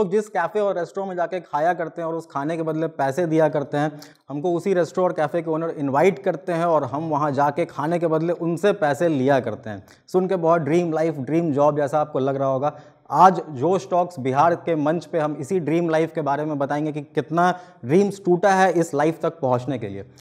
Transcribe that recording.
लोग जिस कैफ़े और रेस्टोरेंट में जाके खाया करते हैं और उस खाने के बदले पैसे दिया करते हैं हमको उसी रेस्टोरेंट और कैफ़े के ओनर इनवाइट करते हैं और हम वहाँ जाके खाने के बदले उनसे पैसे लिया करते हैं सुन के बहुत ड्रीम लाइफ ड्रीम जॉब जैसा आपको लग रहा होगा आज जो स्टॉक्स बिहार के मंच पे हम इसी ड्रीम लाइफ के बारे में बताएंगे कि कितना ड्रीम्स टूटा है इस लाइफ तक पहुंचने के लिए